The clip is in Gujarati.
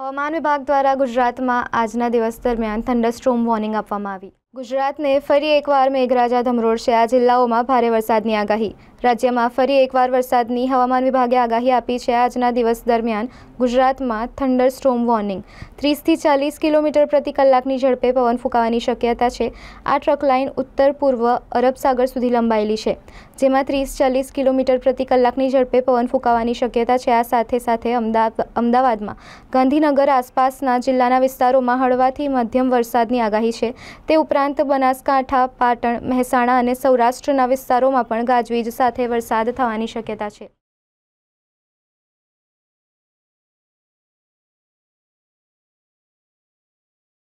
હવામાન વિભાગ દ્વારા ગુજરાતમાં આજના દિવસ દરમિયાન થંડરસ્ટ્રોમ વોર્નિંગ આપવામાં આવી ગુજરાતને ફરી એકવાર મેઘરાજા ધમરોડ છે આ જિલ્લાઓમાં ભારે વરસાદની આગાહી રાજ્યમાં ફરી એકવાર વરસાદની હવામાન વિભાગે આગાહી આપી છે આજના દિવસ દરમિયાન ગુજરાતમાં થન્ડરસ્ટ્રોમ વોર્નિંગ 30 થી 40 કિલોમીટર પ્રતિ કલાકની ઝડપે પવન ફૂકાવાની શક્યતા છે આ ટ્રેકલાઇન ઉત્તર પૂર્વ અરબ સાગર સુધી લંબાયેલી છે જેમાં 30 40 કિલોમીટર પ્રતિ કલાકની ઝડપે પવન ફૂકાવાની શક્યતા છે આ સાથે સાથે અમદાવાદ અમદાવાદમાં ગાંધીનગર આસપાસના જિલ્લાના વિસ્તારોમાં હળવાથી મધ્યમ વરસાદની આગાહી છે તે ઉપ ઉપરાંત બનાસકાંઠા પાટણ મહેસાણા અને સૌરાષ્ટ્રના વિસ્તારોમાં પણ ગાજવીજ સાથે વરસાદ થવાની શક્યતા છે